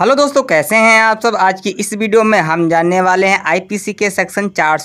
hello दोस्तों कैसे हैं आप सब आज की इस वीडियो में हम जानने वाले हैं आईपीसी के सेक्शन चार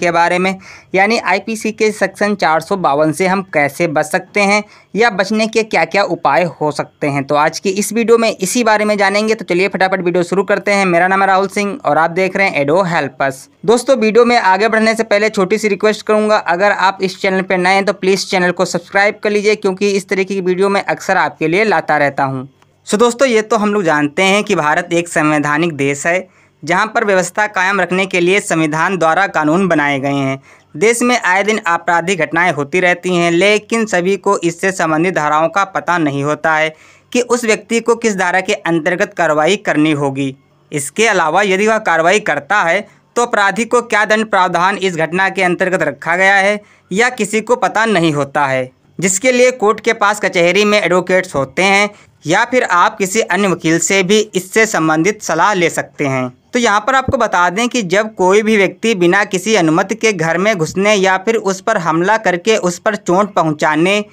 के बारे में यानी आईपीसी के सेक्शन चार से हम कैसे बच सकते हैं या बचने के क्या क्या उपाय हो सकते हैं तो आज की इस वीडियो में इसी बारे में जानेंगे तो चलिए फटाफट वीडियो शुरू करते हैं मेरा नाम है राहुल सिंह और आप देख रहे हैं एडो हेल्पस दोस्तों वीडियो में आगे बढ़ने से पहले छोटी सी रिक्वेस्ट करूँगा अगर आप इस चैनल पर नए हैं तो प्लीज़ चैनल को सब्सक्राइब कर लीजिए क्योंकि इस तरीके की वीडियो मैं अक्सर आपके लिए लाता रहता हूँ सो दोस्तों ये तो हम लोग जानते हैं कि भारत एक संवैधानिक देश है जहाँ पर व्यवस्था कायम रखने के लिए संविधान द्वारा कानून बनाए गए हैं देश में आए दिन आपराधिक घटनाएं होती रहती हैं लेकिन सभी को इससे संबंधित धाराओं का पता नहीं होता है कि उस व्यक्ति को किस धारा के अंतर्गत कार्रवाई करनी होगी इसके अलावा यदि वह कार्रवाई करता है तो अपराधी को क्या दंड प्रावधान इस घटना के अंतर्गत रखा गया है या किसी को पता नहीं होता है जिसके लिए कोर्ट के पास कचहरी में एडवोकेट्स होते हैं या फिर आप किसी अन्य वकील से भी इससे संबंधित सलाह ले सकते हैं तो यहाँ पर आपको बता दें कि जब कोई भी व्यक्ति बिना किसी अनुमति के घर में घुसने या फिर उस पर हमला करके उस पर चोट पहुँचाने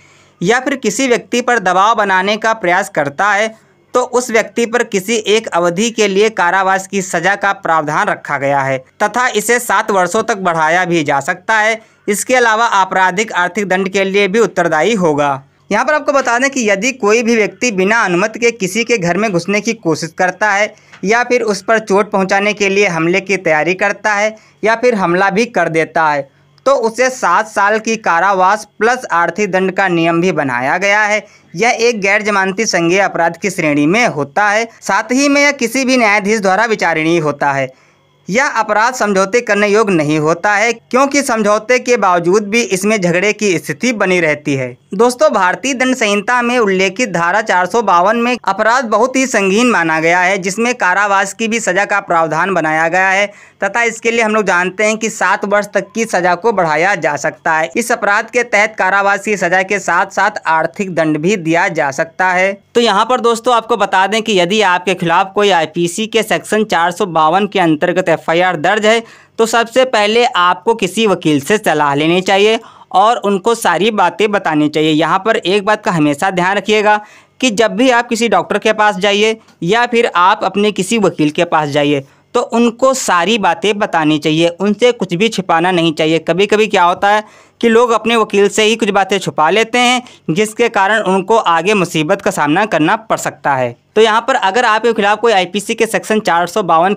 या फिर किसी व्यक्ति पर दबाव बनाने का प्रयास करता है तो उस व्यक्ति पर किसी एक अवधि के लिए कारावास की सजा का प्रावधान रखा गया है तथा इसे सात वर्षों तक बढ़ाया भी जा सकता है इसके अलावा आपराधिक आर्थिक दंड के लिए भी उत्तरदायी होगा यहाँ पर आपको बता दें कि यदि कोई भी व्यक्ति बिना अनुमति के किसी के घर में घुसने की कोशिश करता है या फिर उस पर चोट पहुँचाने के लिए हमले की तैयारी करता है या फिर हमला भी कर देता है तो उसे सात साल की कारावास प्लस आर्थिक दंड का नियम भी बनाया गया है यह एक गैर जमानती संज्ञा अपराध की श्रेणी में होता है साथ ही में यह किसी भी न्यायाधीश द्वारा विचारणीय होता है यह अपराध समझौते करने योग्य नहीं होता है क्योंकि समझौते के बावजूद भी इसमें झगड़े की स्थिति बनी रहती है दोस्तों भारतीय दंड संहिता में उल्लेखित धारा चार में अपराध बहुत ही संगीन माना गया है जिसमें कारावास की भी सजा का प्रावधान बनाया गया है तथा इसके लिए हम लोग जानते हैं कि सात वर्ष तक की सजा को बढ़ाया जा सकता है इस अपराध के तहत कारावास की सजा के साथ साथ आर्थिक दंड भी दिया जा सकता है तो यहाँ पर दोस्तों आपको बता दें कि यदि आपके खिलाफ कोई आई के सेक्शन चार के अंतर्गत एफ दर्ज है तो सबसे पहले आपको किसी वकील से सलाह लेनी चाहिए और उनको सारी बातें बतानी चाहिए यहाँ पर एक बात का हमेशा ध्यान रखिएगा कि जब भी आप किसी डॉक्टर के पास जाइए या फिर आप अपने किसी वकील के पास जाइए तो उनको सारी बातें बतानी चाहिए उनसे कुछ भी छिपाना नहीं चाहिए कभी कभी क्या होता है कि लोग अपने वकील से ही कुछ बातें छुपा लेते हैं जिसके कारण उनको आगे मुसीबत का सामना करना पड़ सकता है तो यहाँ पर अगर आपके खिलाफ कोई आईपीसी के सेक्शन चार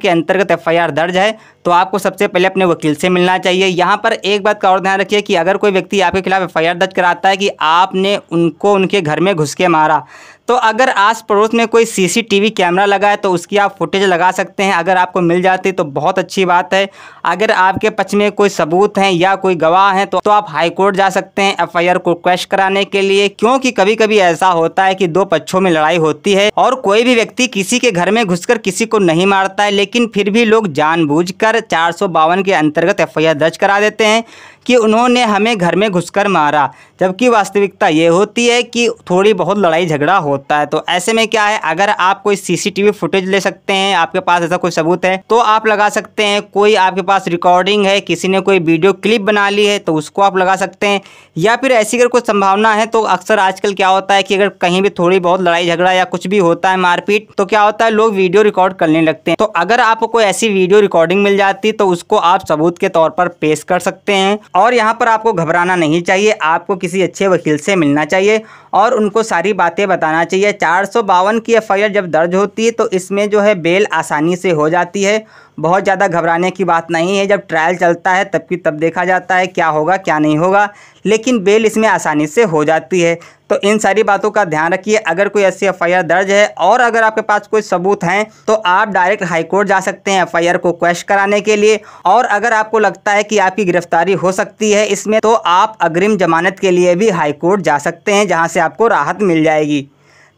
के अंतर्गत एफआईआर दर्ज है तो आपको सबसे पहले अपने वकील से मिलना चाहिए यहाँ पर एक बात का और ध्यान रखिए कि अगर कोई व्यक्ति आपके खिलाफ एफआईआर दर्ज कराता है कि आपने उनको उनके घर में घुस के मारा तो अगर आस पड़ोस में कोई सीसीटीवी कैमरा लगा है तो उसकी आप फुटेज लगा सकते हैं अगर आपको मिल जाती तो बहुत अच्छी बात है अगर आपके पक्ष में कोई सबूत हैं या कोई गवाह हैं तो, तो आप हाईकोर्ट जा सकते हैं एफ को क्वेश्चन कराने के लिए क्योंकि कभी कभी ऐसा होता है कि दो पक्षों में लड़ाई होती है और कोई भी व्यक्ति किसी के घर में घुसकर किसी को नहीं मारता है लेकिन फिर भी लोग जानबूझकर चार के अंतर्गत एफ दर्ज करा देते हैं कि उन्होंने हमें घर में घुसकर मारा जबकि वास्तविकता ये होती है कि थोड़ी बहुत लड़ाई झगड़ा होता है तो ऐसे में क्या है अगर आप कोई सीसीटीवी फुटेज ले सकते हैं आपके पास ऐसा कोई सबूत है तो आप लगा सकते हैं कोई आपके पास रिकॉर्डिंग है किसी ने कोई वीडियो क्लिप बना ली है तो उसको आप लगा सकते हैं या फिर ऐसी अगर कोई संभावना है तो अक्सर आजकल क्या होता है कि अगर कहीं भी थोड़ी बहुत लड़ाई झगड़ा या कुछ भी होता है मारपीट तो क्या होता है लोग वीडियो रिकॉर्ड करने लगते हैं तो अगर आपको कोई ऐसी वीडियो रिकॉर्डिंग मिल जाती तो उसको आप सबूत के तौर पर पेश कर सकते हैं और यहाँ पर आपको घबराना नहीं चाहिए आपको किसी अच्छे वकील से मिलना चाहिए और उनको सारी बातें बताना चाहिए चार की एफ जब दर्ज होती है तो इसमें जो है बेल आसानी से हो जाती है बहुत ज़्यादा घबराने की बात नहीं है जब ट्रायल चलता है तब की तब देखा जाता है क्या होगा क्या नहीं होगा लेकिन बेल इसमें आसानी से हो जाती है तो इन सारी बातों का ध्यान रखिए अगर कोई ऐसी एफ दर्ज है और अगर आपके पास कोई सबूत हैं तो आप डायरेक्ट हाईकोर्ट जा सकते हैं एफ को क्वेश्चन कराने के लिए और अगर आपको लगता है कि आपकी गिरफ्तारी हो सकती है इसमें तो आप अग्रिम जमानत के लिए भी हाईकोर्ट जा सकते हैं जहाँ से आपको राहत मिल जाएगी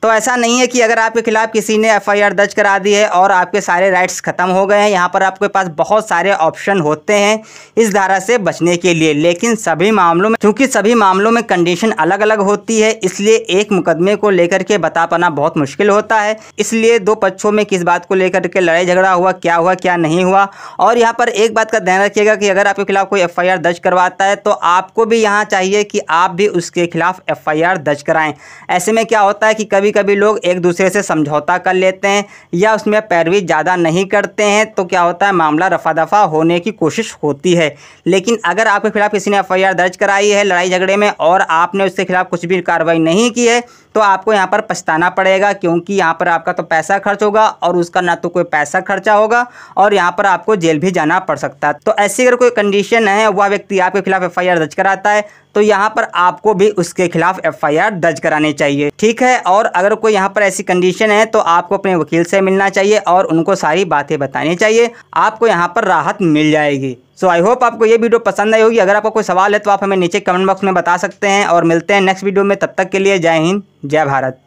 तो ऐसा नहीं है कि अगर आपके खिलाफ़ किसी ने एफआईआर दर्ज करा दी है और आपके सारे राइट्स ख़त्म हो गए हैं यहाँ पर आपके पास बहुत सारे ऑप्शन होते हैं इस धारा से बचने के लिए लेकिन सभी मामलों में क्योंकि सभी मामलों में कंडीशन अलग अलग होती है इसलिए एक मुकदमे को लेकर के बता पाना बहुत मुश्किल होता है इसलिए दो पक्षों में किस बात को लेकर के लड़ाई झगड़ा हुआ क्या हुआ क्या नहीं हुआ और यहाँ पर एक बात का ध्यान रखिएगा कि अगर आपके खिलाफ कोई एफ दर्ज करवाता है तो आपको भी यहाँ चाहिए कि आप भी उसके खिलाफ एफ दर्ज कराएं ऐसे में क्या होता है कि कभी कभी लोग एक दूसरे से समझौता कर लेते हैं या उसमें पैरवी ज़्यादा नहीं करते हैं तो क्या होता है मामला रफा दफा होने की कोशिश होती है लेकिन अगर आपके खिलाफ़ किसी ने एफ दर्ज कराई है लड़ाई झगड़े में और आपने उसके खिलाफ़ कुछ भी कार्रवाई नहीं की है तो आपको यहाँ पर पछताना पड़ेगा क्योंकि यहाँ पर आपका तो पैसा खर्च होगा और उसका ना तो कोई पैसा खर्चा होगा और यहाँ पर आपको जेल भी जाना पड़ सकता है तो ऐसी अगर कोई कंडीशन है वह व्यक्ति आपके खिलाफ एफ दर्ज कराता है तो यहाँ पर आपको भी उसके खिलाफ एफआईआर दर्ज करानी चाहिए ठीक है और अगर कोई यहाँ पर ऐसी कंडीशन है तो आपको अपने वकील से मिलना चाहिए और उनको सारी बातें बतानी चाहिए आपको यहाँ पर राहत मिल जाएगी सो आई होप आपको ये वीडियो पसंद आई होगी अगर आपको कोई सवाल है तो आप हमें नीचे कमेंट बॉक्स में बता सकते हैं और मिलते हैं नेक्स्ट वीडियो में तब तक के लिए जय हिंद जय भारत